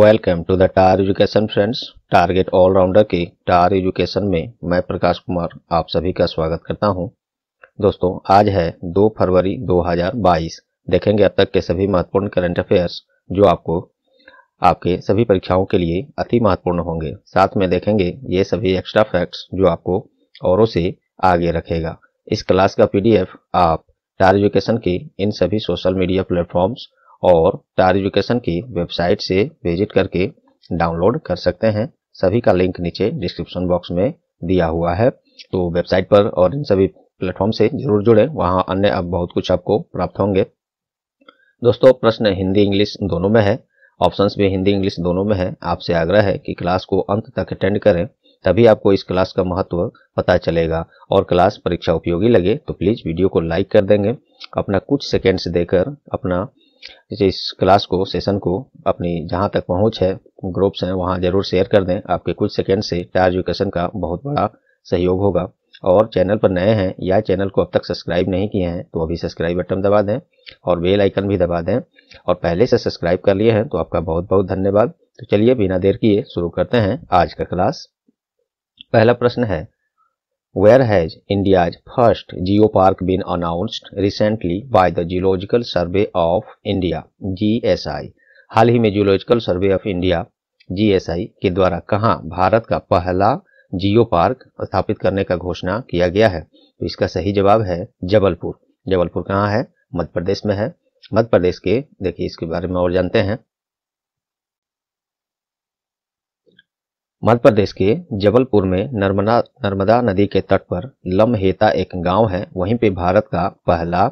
welcome to the tar education friends target all rounder के tar education में मैं प्रकाश कुमार आप सभी का स्वागत करता हूं दोस्तों आज है 2 फरवरी 2022 देखेंगे अब तक के सभी महत्वपूर्ण करंट अफेयर्स जो आपको आपके सभी परीक्षाओं के लिए अति महत्वपूर्ण होंगे साथ में देखेंगे ये सभी एक्स्ट्रा फैक्ट्स जो आपको औरों से आगे रखेगा इस क्लास का पी आप टार एजुकेशन के इन सभी सोशल मीडिया प्लेटफॉर्म्स और टार एजुकेशन की वेबसाइट से विजिट करके डाउनलोड कर सकते हैं सभी का लिंक नीचे डिस्क्रिप्शन बॉक्स में दिया हुआ है तो वेबसाइट पर और इन सभी प्लेटफॉर्म से जरूर जुड़ें वहाँ अन्य अब बहुत कुछ आपको प्राप्त होंगे दोस्तों प्रश्न हिंदी इंग्लिश दोनों में है ऑप्शंस भी हिंदी इंग्लिश दोनों में है आपसे आग्रह है कि क्लास को अंत तक अटेंड करें तभी आपको इस क्लास का महत्व पता चलेगा और क्लास परीक्षा उपयोगी लगे तो प्लीज़ वीडियो को लाइक कर देंगे अपना कुछ सेकेंड्स देकर अपना इस क्लास को सेशन को अपनी जहाँ तक पहुँच है ग्रुप्स हैं वहाँ ज़रूर शेयर कर दें आपके कुछ सेकेंड से टायर एजुकेशन का बहुत बड़ा सहयोग होगा और चैनल पर नए हैं या चैनल को अब तक सब्सक्राइब नहीं किए हैं तो अभी सब्सक्राइब बटन दबा दें और बेल आइकन भी दबा दें और पहले से सब्सक्राइब कर लिए हैं तो आपका बहुत बहुत धन्यवाद तो चलिए बिना देर किए शुरू करते हैं आज का क्लास पहला प्रश्न है where first geopark been geopark recently by the geological survey of India G S I हाल ही में geological survey of India I के द्वारा कहाँ भारत का पहला जियो पार्क स्थापित करने का घोषणा किया गया है तो इसका सही जवाब है जबलपुर जबलपुर कहाँ है मध्य प्रदेश में है मध्य प्रदेश के देखिए इसके बारे में और जानते हैं मध्य प्रदेश के जबलपुर में नर्मदा नर्मदा नदी के तट पर लम्हेता एक गांव है वहीं पे भारत का पहला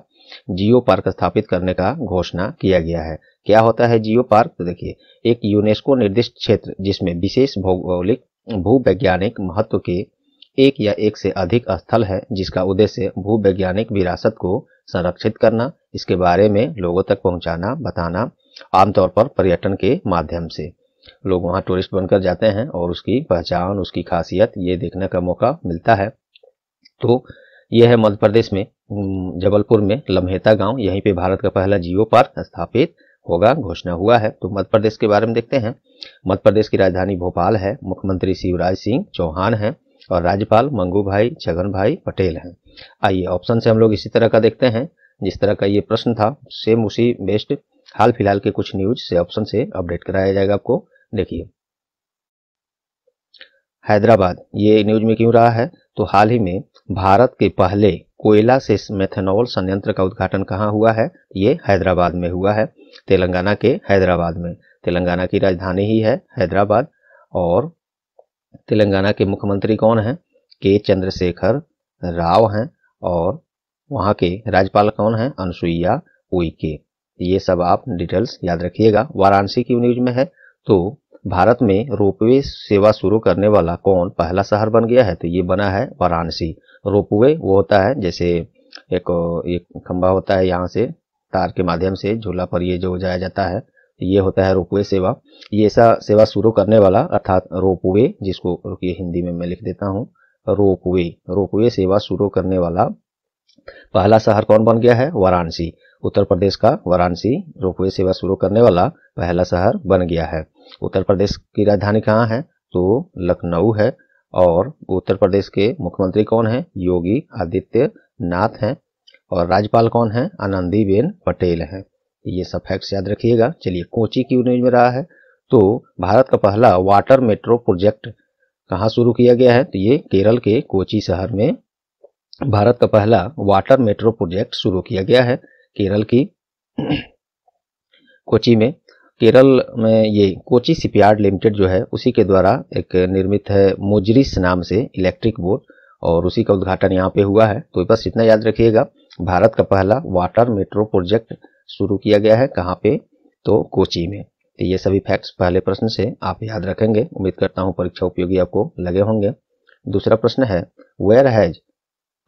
जियो पार्क स्थापित करने का घोषणा किया गया है क्या होता है जियो पार्क तो देखिए एक यूनेस्को निर्दिष्ट क्षेत्र जिसमें विशेष भौगोलिक भूवैज्ञानिक महत्व के एक या एक से अधिक स्थल है जिसका उद्देश्य भूवैज्ञानिक विरासत को संरक्षित करना इसके बारे में लोगों तक पहुंचाना बताना आमतौर पर पर्यटन के माध्यम से लोग वहाँ टूरिस्ट बनकर जाते हैं और उसकी पहचान उसकी खासियत ये देखने का मौका मिलता है तो यह है मध्य प्रदेश में जबलपुर में लम्हेता गांव यहीं पे भारत का पहला जियो पार्क स्थापित होगा घोषणा हुआ है तो मध्य प्रदेश के बारे में देखते हैं मध्य प्रदेश की राजधानी भोपाल है मुख्यमंत्री शिवराज सिंह चौहान हैं और राज्यपाल मंगू भाई छगन भाई पटेल हैं आइए ऑप्शन से हम लोग इसी तरह का देखते हैं जिस तरह का ये प्रश्न था सेम उसी बेस्ट हाल फिलहाल के कुछ न्यूज से ऑप्शन से अपडेट कराया जाएगा आपको देखिए हैदराबाद ये न्यूज में क्यों रहा है तो हाल ही में भारत के पहले कोयला से मेथेनॉल संयंत्र का उद्घाटन कहाँ हुआ है ये हैदराबाद में हुआ है तेलंगाना के हैदराबाद में तेलंगाना की राजधानी ही है हैदराबाद और तेलंगाना के मुख्यमंत्री कौन हैं के चंद्रशेखर राव हैं और वहाँ के राज्यपाल कौन हैं अनुसुईया उइके ये सब आप डिटेल्स याद रखिएगा वाराणसी की न्यूज में है तो भारत में रोपवे सेवा शुरू करने वाला कौन पहला शहर बन गया है तो ये बना है वाराणसी रोपवे वो होता है जैसे एक एक खंभा होता है यहाँ से तार के माध्यम से झूला पर ये जो जाया जाता है ये होता है रोपवे सेवा ये ऐसा सेवा शुरू करने वाला अर्थात रोपवे जिसको रुकिए हिंदी में मैं लिख देता हूँ रोपवे रोपवे सेवा शुरू करने वाला पहला शहर कौन बन गया है वाराणसी उत्तर प्रदेश का वाराणसी रोपवे सेवा शुरू करने वाला पहला शहर बन गया है उत्तर प्रदेश की राजधानी कहाँ है तो लखनऊ है और उत्तर प्रदेश के मुख्यमंत्री कौन है योगी आदित्यनाथ हैं और राज्यपाल कौन है आनंदीबेन पटेल हैं ये सब फैक्ट्स याद रखिएगा चलिए कोची की न्यूज में रहा है तो भारत का पहला वाटर मेट्रो प्रोजेक्ट कहाँ शुरू किया गया है तो ये केरल के कोची शहर में भारत का पहला वाटर मेट्रो प्रोजेक्ट शुरू किया गया है केरल की कोची में केरल में ये कोची शिपयार्ड लिमिटेड जो है उसी के द्वारा एक निर्मित है मोजरिस नाम से इलेक्ट्रिक बोट और उसी का उद्घाटन यहाँ पे हुआ है तो बस इतना याद रखिएगा भारत का पहला वाटर मेट्रो प्रोजेक्ट शुरू किया गया है कहाँ पे तो कोची में तो ये सभी फैक्ट्स पहले प्रश्न से आप याद रखेंगे उम्मीद करता हूँ परीक्षा उपयोगी आपको लगे होंगे दूसरा प्रश्न है वेयर हैज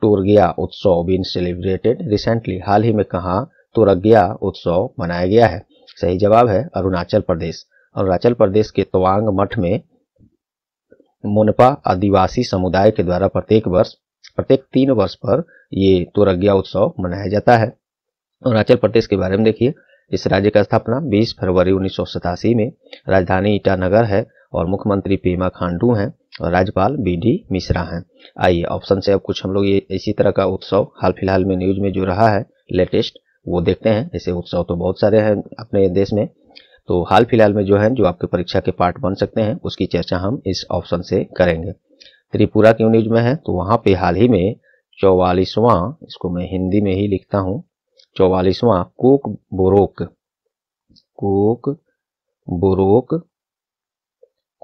टोरगिया उत्सव बीन सेलिब्रेटेड रिसेंटली हाल ही में कहा तोरग्या उत्सव मनाया गया है सही जवाब है अरुणाचल प्रदेश अरुणाचल प्रदेश के तवांग मठ में मोनपा आदिवासी समुदाय के द्वारा प्रत्येक वर्ष प्रत्येक तीन वर्ष पर ये तोरगिया उत्सव मनाया जाता है अरुणाचल प्रदेश के बारे में देखिए इस राज्य का स्थापना 20 फरवरी उन्नीस में राजधानी ईटानगर है और मुख्यमंत्री पेमा खांडू हैं और राज्यपाल बी डी मिश्रा हैं आइए ऑप्शन से अब कुछ हम लोग ये इसी तरह का उत्सव हाल फिलहाल में न्यूज में जो रहा है लेटेस्ट वो देखते हैं ऐसे उत्सव तो बहुत सारे हैं अपने देश में तो हाल फिलहाल में जो है जो आपके परीक्षा के पार्ट बन सकते हैं उसकी चर्चा हम इस ऑप्शन से करेंगे त्रिपुरा क्यों न्यूज में है तो वहाँ पे हाल ही में चौवालीसवां इसको मैं हिंदी में ही लिखता हूँ चौवालीसवां Kokborok Kokborok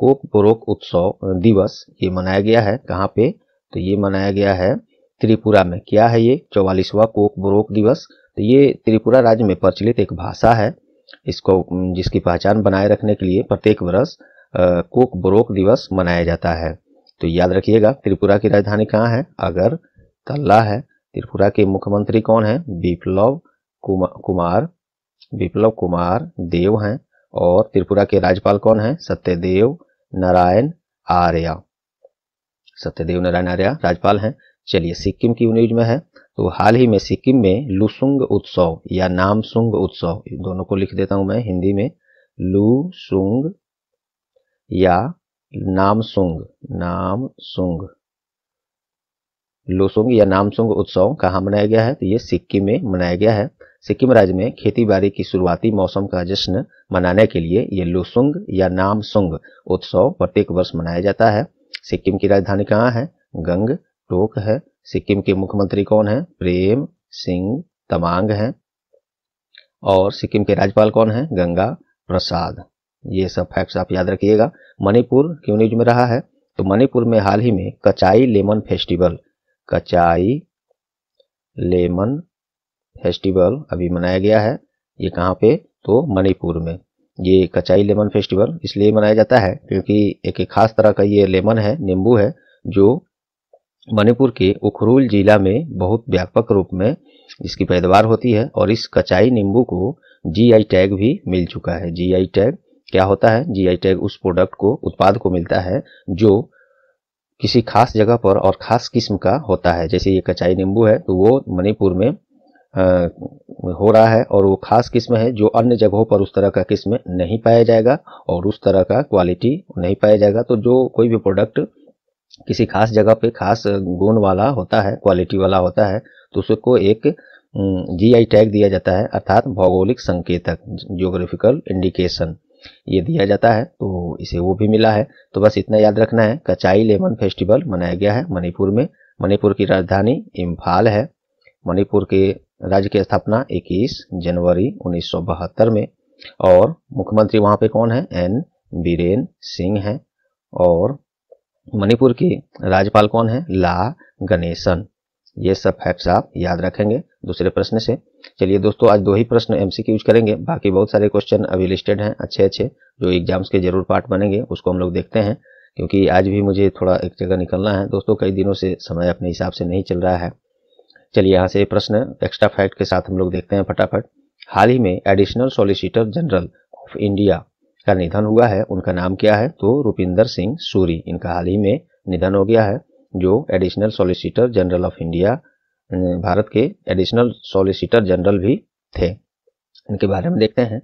Kokborok उत्सव दिवस ये मनाया गया है कहाँ पे तो ये मनाया गया है त्रिपुरा में क्या है ये चौवालीसवां कोक बोरोक दिवस तो ये त्रिपुरा राज्य में प्रचलित एक भाषा है इसको जिसकी पहचान बनाए रखने के लिए प्रत्येक वर्ष कोक ब्रोक दिवस मनाया जाता है तो याद रखिएगा त्रिपुरा की राजधानी कहाँ है अगर तल्ला है त्रिपुरा के मुख्यमंत्री कौन है विप्लव कुमार विप्लव कुमार देव हैं और त्रिपुरा के राज्यपाल कौन है सत्यदेव नारायण आर्या सत्यदेव नारायण आर्या राज्यपाल हैं चलिए सिक्किम की न्यूज में है तो हाल ही में सिक्किम में लुसुंग उत्सव या नामसुंग उत्सव दोनों को लिख देता हूं मैं हिंदी में लुसुंग या नामसुंग नामसुंग लुसुंग या नामसुंग उत्सव कहाँ मनाया गया है तो ये सिक्किम में मनाया गया है सिक्किम राज्य में खेती बाड़ी की शुरुआती मौसम का जश्न मनाने के लिए ये लुसुंग या नामसुंग उत्सव प्रत्येक वर्ष मनाया जाता है सिक्किम की राजधानी कहाँ है गंग टोक है सिक्किम के मुख्यमंत्री कौन है प्रेम सिंह तमांग हैं और सिक्किम के राज्यपाल कौन है गंगा प्रसाद ये सब फैक्ट्स आप याद रखिएगा मणिपुर क्यों न्यूज में रहा है तो मणिपुर में हाल ही में Kachai lemon festival Kachai lemon festival अभी मनाया गया है ये कहाँ पे तो मणिपुर में ये कचाई लेमन फेस्टिवल इसलिए मनाया जाता है क्योंकि एक खास तरह का ये लेमन है नींबू है जो मणिपुर के उखरूल जिला में बहुत व्यापक रूप में इसकी पैदावार होती है और इस कचाई नींबू को जीआई टैग भी मिल चुका है जीआई टैग क्या होता है जीआई टैग उस प्रोडक्ट को उत्पाद को मिलता है जो किसी खास जगह पर और खास किस्म का होता है जैसे ये कचाई नींबू है तो वो मणिपुर में आ, हो रहा है और वो खास किस्म है जो अन्य जगहों पर उस तरह का किस्म नहीं पाया जाएगा और उस तरह का क्वालिटी नहीं पाया जाएगा तो जो कोई भी प्रोडक्ट किसी खास जगह पे खास गुण वाला होता है क्वालिटी वाला होता है तो उसको एक जीआई टैग दिया जाता है अर्थात भौगोलिक संकेतक जियोग्राफिकल इंडिकेशन ये दिया जाता है तो इसे वो भी मिला है तो बस इतना याद रखना है कचाई लेमन फेस्टिवल मनाया गया है मणिपुर में मणिपुर की राजधानी इम्फाल है मणिपुर के राज्य की स्थापना 21 जनवरी उन्नीस में और मुख्यमंत्री वहाँ पे कौन है एन बीरेन सिंह हैं और मणिपुर की राज्यपाल कौन है ला गणेशन ये सब फैक्ट्स आप याद रखेंगे दूसरे प्रश्न से चलिए दोस्तों आज दो ही प्रश्न एमसीक्यूज करेंगे बाकी बहुत सारे क्वेश्चन अभी लिस्टेड हैं अच्छे अच्छे जो एग्जाम्स के जरूर पार्ट बनेंगे उसको हम लोग देखते हैं क्योंकि आज भी मुझे थोड़ा एक जगह निकलना है दोस्तों कई दिनों से समय अपने हिसाब से नहीं चल रहा है चलिए यहाँ से प्रश्न एक्स्ट्रा फैक्ट के साथ हम लोग देखते हैं फटाफट हाल ही में additional solicitor general of India का निधन हुआ है उनका नाम क्या है तो रुपिंदर सिंह सूरी इनका हाल ही में निधन हो गया है जो additional solicitor general of India Bharat के एडिशनल सॉलिसिटर जनरल भी थे इनके बारे में देखते हैं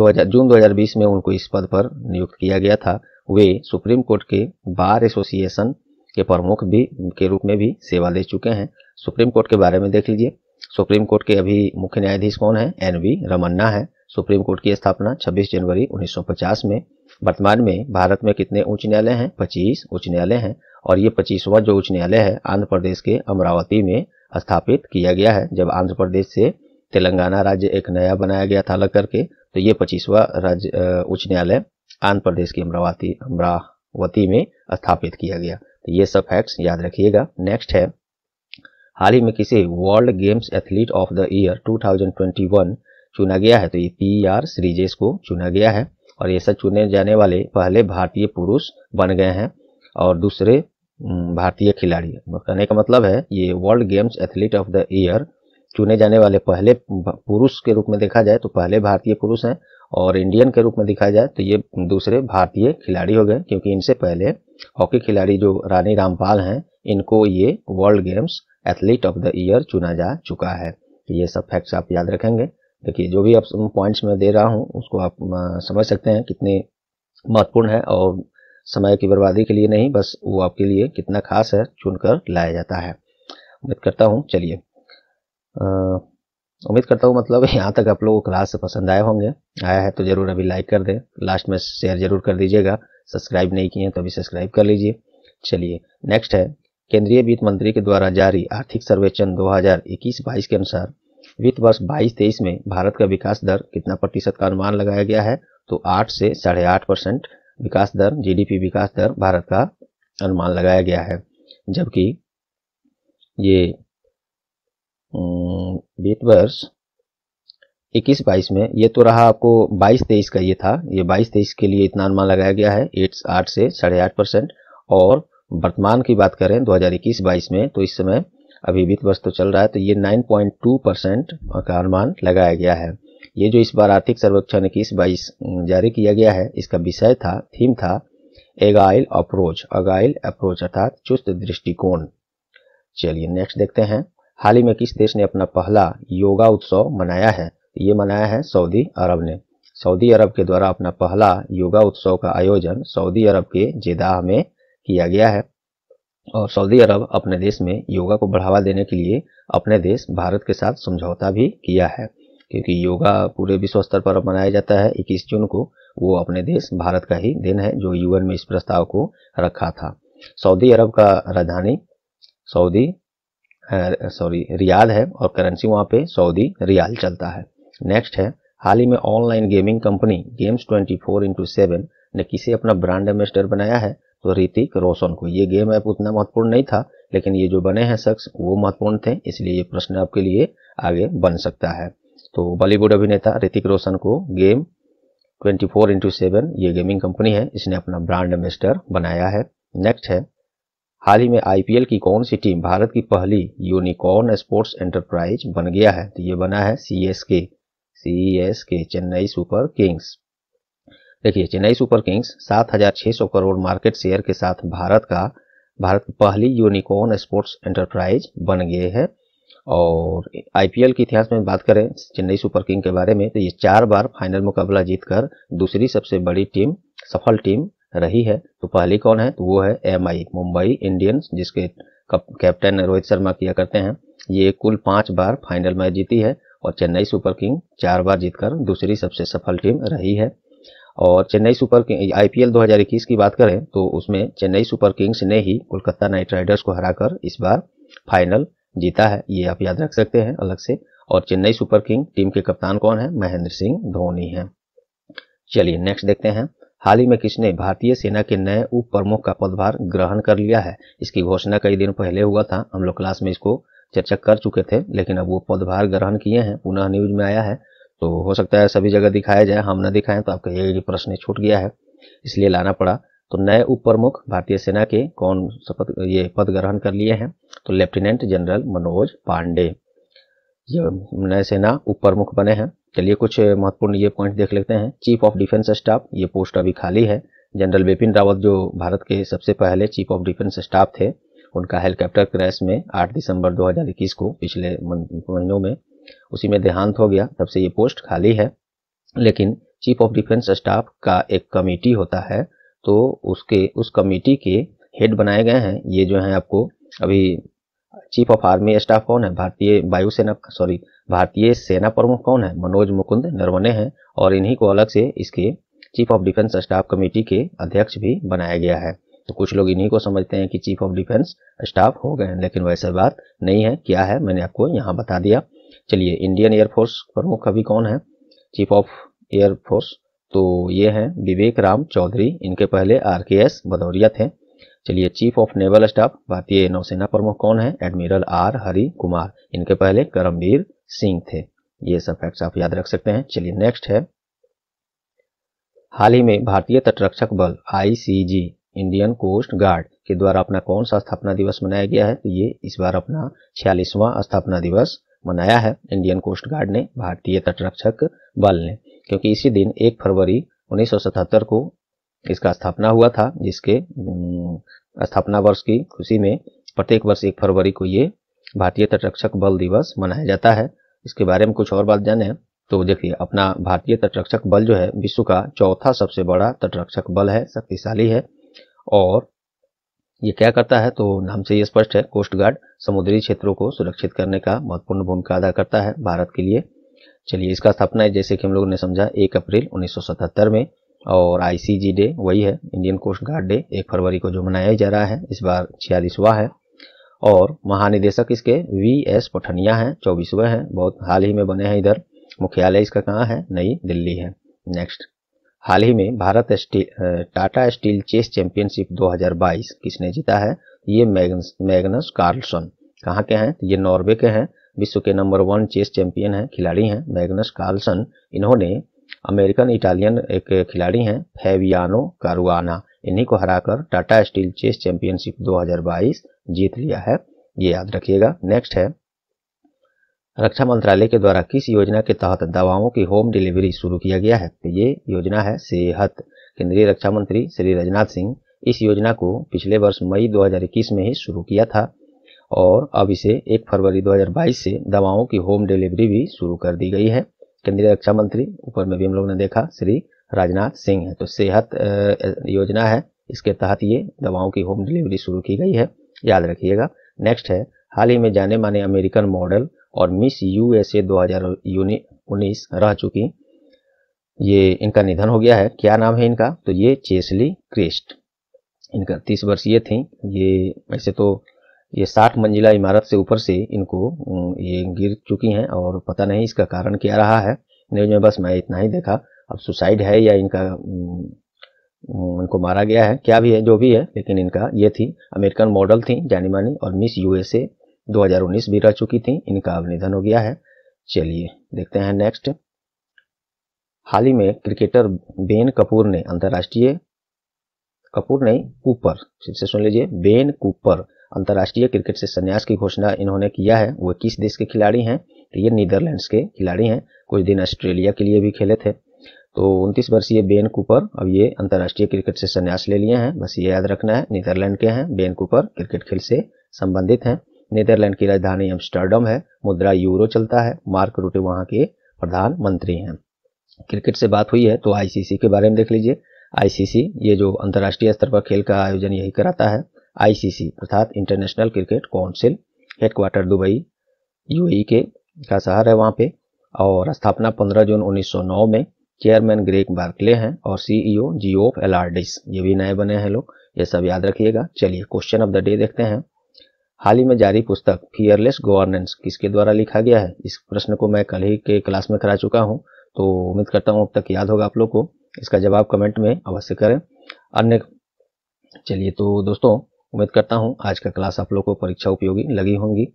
2000 जून 2020 में उनको इस पद पर नियुक्त किया गया था वे सुप्रीम कोर्ट के बार एसोसिएशन के प्रमुख भी के रूप में भी सेवा दे चुके हैं सुप्रीम कोर्ट के बारे में देख लीजिए सुप्रीम कोर्ट के अभी मुख्य न्यायाधीश कौन है एन वी रमन्ना है सुप्रीम कोर्ट की स्थापना 26 जनवरी 1950 में वर्तमान में भारत में कितने उच्च न्यायालय हैं 25 उच्च न्यायालय हैं और ये पच्चीसवा जो उच्च न्यायालय है आंध्र प्रदेश के अमरावती में स्थापित किया गया है जब आंध्र प्रदेश से तेलंगाना राज्य एक नया बनाया गया था अलग करके तो ये पच्चीसवा राज्य उच्च न्यायालय आंध्र प्रदेश की अमरावती अमरावती में स्थापित किया गया तो ये सब फैक्ट्स याद रखिएगा नेक्स्ट है हाल ही में किसी world games athlete of the year 2021 चुना गया है तो ये पी आर श्रीजेश को चुना गया है और ये सब चुने जाने वाले पहले भारतीय पुरुष बन गए हैं और दूसरे भारतीय खिलाड़ी मतलब कहने का मतलब है ये world games athlete of the year चुने जाने वाले पहले पुरुष के रूप में देखा जाए तो पहले भारतीय पुरुष हैं और इंडियन के रूप में दिखाया जाए तो ये दूसरे भारतीय खिलाड़ी हो गए क्योंकि इनसे पहले हॉकी खिलाड़ी जो रानी रामपाल हैं इनको ये world games athlete of the year चुना जा चुका है ये सब फैक्ट्स आप याद रखेंगे देखिए जो भी आप पॉइंट्स में दे रहा हूँ उसको आप समझ सकते हैं कितने महत्वपूर्ण है और समय की बर्बादी के लिए नहीं बस वो आपके लिए कितना खास है चुनकर लाया जाता है उम्मीद करता हूँ चलिए उम्मीद करता हूँ मतलब यहाँ तक आप लोगों को क्लास से पसंद आए होंगे आया है तो ज़रूर अभी लाइक कर दें लास्ट में शेयर जरूर कर दीजिएगा सब्सक्राइब नहीं किए हैं तो अभी सब्सक्राइब कर लीजिए चलिए नेक्स्ट है केंद्रीय वित्त मंत्री के द्वारा जारी आर्थिक सर्वेक्षण दो हजार के अनुसार वित्त वर्ष बाईस तेईस में भारत का विकास दर कितना प्रतिशत का अनुमान लगाया गया है तो आठ से साढ़े आठ परसेंट विकास दर जीडीपी विकास दर भारत का अनुमान लगाया गया है जबकि ये वित्त वर्ष इक्कीस बाईस में ये तो रहा आपको बाईस तेईस का ये था ये बाईस तेईस के लिए इतना अनुमान लगाया गया है एट आठ से साढ़े आठ परसेंट और वर्तमान की बात करें 2021-22 में तो इस समय अभी वित्त वर्ष तो चल रहा है तो ये 9.2 परसेंट का अनुमान लगाया गया है ये जो इस बार आर्थिक सर्वेक्षण इक्कीस बाईस जारी किया गया है इसका विषय था थीम था एगाइल अप्रोच अगाइल अप्रोच अर्थात चुस्त दृष्टिकोण चलिए नेक्स्ट देखते हैं हाल ही में किस देश ने अपना पहला योगा उत्सव मनाया है तो ये मनाया है सऊदी अरब ने सऊदी अरब के द्वारा अपना पहला योगा उत्सव का आयोजन सऊदी अरब के जेदाह में किया गया है और सऊदी अरब अपने देश में योगा को बढ़ावा देने के लिए अपने देश भारत के साथ समझौता भी किया है क्योंकि योगा पूरे विश्व स्तर पर मनाया जाता है इक्कीस जून को वो अपने देश भारत का ही दिन है जो यूएन में इस प्रस्ताव को रखा था सऊदी अरब का राजधानी सऊदी सॉरी रियाद है और करेंसी वहाँ पे सऊदी रियाल चलता है नेक्स्ट है हाल ही में online gaming company games twenty four into seven ने किसे अपना ब्रांड एम्बेसडर बनाया है ऋतिक रोशन को ये गेम ऐप उतना महत्वपूर्ण नहीं था लेकिन ये जो बने हैं शख्स वो महत्वपूर्ण थे इसलिए ये प्रश्न आपके लिए आगे बन सकता है तो बॉलीवुड अभिनेता ऋतिक रोशन को गेम 24 फोर इंटू सेवन ये गेमिंग कंपनी है इसने अपना ब्रांड एम्बेस्टर बनाया है नेक्स्ट है हाल ही में आईपीएल की कौन सी टीम भारत की पहली यूनिकॉर्न स्पोर्ट्स एंटरप्राइज बन गया है तो ये बना है सी एस के सी एस के चेन्नई सुपर किंग्स देखिए Chennai Super Kings 7,600 crore market share के साथ भारत का भारत की पहली यूनिकॉर्न स्पोर्ट्स एंटरप्राइज बन गए है और आईपीएल के इतिहास में बात करें चेन्नई सुपर किंग के बारे में तो ये चार बार फाइनल मुकाबला जीतकर दूसरी सबसे बड़ी टीम सफल टीम रही है तो पहली कौन है तो वो है एम मुंबई इंडियंस जिसके कैप्टन रोहित शर्मा किया करते हैं ये कुल पाँच बार फाइनल मैच जीती है और चेन्नई सुपर किंग चार बार जीतकर दूसरी सबसे सफल टीम रही है और चेन्नई सुपर किंग आईपीएल 2021 की बात करें तो उसमें चेन्नई सुपर किंग्स ने ही कोलकाता नाइट राइडर्स को हराकर इस बार फाइनल जीता है ये आप याद रख सकते हैं अलग से और चेन्नई सुपर किंग टीम के कप्तान कौन है महेंद्र सिंह धोनी है चलिए नेक्स्ट देखते हैं हाल ही में किसने भारतीय सेना के नए उप प्रमुख का पदभार ग्रहण कर लिया है इसकी घोषणा कई दिन पहले हुआ था हम लोग क्लास में इसको चर्चा कर चुके थे लेकिन अब वो पदभार ग्रहण किए हैं पुनः न्यूज में आया है तो हो सकता है सभी जगह दिखाया जाए हम ना दिखाएं तो आपका ये प्रश्न छूट गया है इसलिए लाना पड़ा तो नए उप प्रमुख भारतीय सेना के कौन शपथ ये पद ग्रहण कर लिए हैं तो लेफ्टिनेंट जनरल मनोज पांडे ये नए सेना उप प्रमुख बने हैं चलिए कुछ महत्वपूर्ण ये पॉइंट देख लेते हैं चीफ ऑफ डिफेंस स्टाफ ये पोस्ट अभी खाली है जनरल बिपिन रावत जो भारत के सबसे पहले चीफ ऑफ डिफेंस स्टाफ थे उनका हेलीकॉप्टर क्रैश में 8 दिसंबर 2021 को पिछले महीनों में उसी में देहांत हो गया तब से ये पोस्ट खाली है लेकिन चीफ ऑफ डिफेंस स्टाफ का एक कमेटी होता है तो उसके उस कमेटी के हेड बनाए गए हैं ये जो है आपको अभी चीफ ऑफ आर्मी स्टाफ कौन है भारतीय वायुसेना सॉरी भारतीय सेना प्रमुख कौन है मनोज मुकुंद नरवणे हैं और इन्हीं को अलग से इसके chief of defence staff committee के अध्यक्ष भी बनाया गया है तो कुछ लोग इन्हीं को समझते हैं कि चीफ ऑफ डिफेंस स्टाफ हो गए हैं लेकिन वैसे बात नहीं है क्या है मैंने आपको यहाँ बता दिया चलिए इंडियन एयरफोर्स प्रमुख अभी कौन है चीफ ऑफ एयरफोर्स तो ये हैं विवेक राम चौधरी इनके पहले आर के एस भदौरिया थे चलिए चीफ ऑफ नेवल स्टाफ भारतीय नौसेना प्रमुख कौन है एडमिरल आर हरि कुमार इनके पहले करमवीर सिंह थे ये सब फैक्ट्स आप याद रख सकते हैं चलिए नेक्स्ट है हाल ही में भारतीय तटरक्षक बल आईसीजी इंडियन कोस्ट गार्ड के द्वारा अपना कौन सा स्थापना दिवस मनाया गया है तो ये इस बार अपना छियालीसवां स्थापना दिवस मनाया है इंडियन कोस्ट गार्ड ने भारतीय तटरक्षक बल ने क्योंकि इसी दिन एक फरवरी 1977 को इसका स्थापना हुआ था जिसके स्थापना वर्ष की खुशी में प्रत्येक वर्ष एक फरवरी को ये भारतीय तटरक्षक बल दिवस मनाया जाता है इसके बारे में कुछ और बात जाने तो देखिए अपना भारतीय तटरक्षक बल जो है विश्व का चौथा सबसे बड़ा तटरक्षक बल है शक्तिशाली है और ये क्या करता है तो नाम से ये स्पष्ट है कोस्ट गार्ड समुद्री क्षेत्रों को सुरक्षित करने का महत्वपूर्ण भूमिका अदा करता है भारत के लिए चलिए इसका स्थापना है जैसे कि हम लोगों ने समझा एक अप्रैल 1977 में और आईसीजी डे वही है इंडियन कोस्ट गार्ड डे एक फरवरी को जो मनाया जा रहा है इस बार छियालीसवा है और महानिदेशक इसके वी एस पठनिया हैं चौबीसवें हैं बहुत हाल ही में बने हैं इधर मुख्यालय इसका कहाँ है नई दिल्ली है नेक्स्ट हाल ही में Bharat steel Tata steel chess championship 2022 किसने जीता है ये मैगनस मैगनस कार्लसन कहाँ के हैं ये नॉर्वे के हैं विश्व के नंबर वन चेस चैंपियन हैं खिलाड़ी हैं मैगनस कार्लसन इन्होंने अमेरिकन इटालियन एक खिलाड़ी हैं फेवियानो कारुआना इन्हीं को हराकर टाटा स्टील चेस चैंपियनशिप 2022 जीत लिया है ये याद रखिएगा नेक्स्ट है रक्षा मंत्रालय के द्वारा किस योजना के तहत दवाओं की होम डिलीवरी शुरू किया गया है तो ये योजना है सेहत केंद्रीय रक्षा मंत्री श्री राजनाथ सिंह इस योजना को पिछले वर्ष मई 2021 में ही शुरू किया था और अब इसे 1 फरवरी 2022 से दवाओं की होम डिलीवरी भी शुरू कर दी गई है केंद्रीय रक्षा मंत्री ऊपर में भी हम लोग ने देखा श्री राजनाथ सिंह है तो सेहत योजना है इसके तहत ये दवाओं की होम डिलीवरी शुरू की गई है याद रखिएगा नेक्स्ट है हाल ही में जाने माने अमेरिकन मॉडल और मिस यूएसए 2019 रह चुकी ये इनका निधन हो गया है क्या नाम है इनका तो ये चेसली क्रिस्ट इनका तीस वर्षीय थी ये वैसे तो ये साठ मंजिला इमारत से ऊपर से इनको ये गिर चुकी हैं और पता नहीं इसका कारण क्या रहा है न्यूज में बस मैं इतना ही देखा अब सुसाइड है या इनका इनको मारा गया है क्या भी है जो भी है लेकिन इनका ये थी अमेरिकन मॉडल थी जानी मानी और मिस यूएसए 2019 भी रह चुकी थी इनका अब निधन हो गया है चलिए देखते हैं नेक्स्ट हाल ही में क्रिकेटर बेन कपूर ने अंतर्राष्ट्रीय कपूर नहीं कूपर फिर से सुन लीजिए बेन कूपर अंतर्राष्ट्रीय क्रिकेट से संन्यास की घोषणा इन्होंने किया है वो किस देश के खिलाड़ी हैं तो ये नीदरलैंड्स के खिलाड़ी हैं कुछ दिन ऑस्ट्रेलिया के लिए भी खेले थे तो उनतीस वर्षीय बेन कूपर अब ये अंतर्राष्ट्रीय क्रिकेट से संन्यास ले लिए हैं बस ये याद रखना है नीदरलैंड के हैं बेन कूपर क्रिकेट खेल से संबंधित हैं नीदरलैंड की राजधानी एम्स्टर्डम है मुद्रा यूरो चलता है मार्क रूटे वहाँ के प्रधानमंत्री हैं क्रिकेट से बात हुई है तो आईसीसी के बारे में देख लीजिए आईसीसी ये जो अंतर्राष्ट्रीय स्तर पर खेल का आयोजन यही कराता है आईसीसी अर्थात international cricket council headquarter Dubai UAE e के का शहर है वहाँ पे और स्थापना 15 जून 1909 में चेयरमैन ग्रेक बार्कले हैं और सीईओ e जियोफ एलार्डिस ये भी नए बने हैं लोग ये सब याद रखिएगा चलिए क्वेश्चन ऑफ द डे देखते हैं हाल ही में जारी पुस्तक फियरलेस गवर्नेंस किसके द्वारा लिखा गया है इस प्रश्न को मैं कल ही के क्लास में करा चुका हूँ तो उम्मीद करता हूँ अब तक याद होगा आप लोग को इसका जवाब कमेंट में अवश्य करें अन्य चलिए तो दोस्तों उम्मीद करता हूँ आज का क्लास आप लोग को परीक्षा उपयोगी लगी होंगी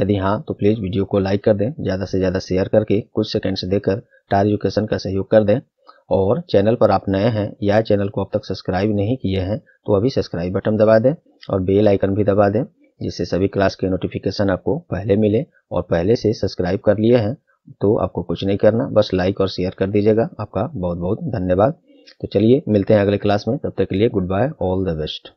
यदि हाँ तो प्लीज़ वीडियो को लाइक कर दें ज़्यादा से ज़्यादा शेयर करके कुछ सेकेंड्स देकर टार एजुकेशन का सहयोग कर दें और चैनल पर आप नए हैं या चैनल को अब तक सब्सक्राइब नहीं किए हैं तो अभी सब्सक्राइब बटन दबा दें और बेल आइकन भी दबा दें जिससे सभी क्लास के नोटिफिकेशन आपको पहले मिले और पहले से सब्सक्राइब कर लिए हैं तो आपको कुछ नहीं करना बस लाइक और शेयर कर दीजिएगा आपका बहुत बहुत धन्यवाद तो चलिए मिलते हैं अगले क्लास में तब तक के लिए goodbye all the best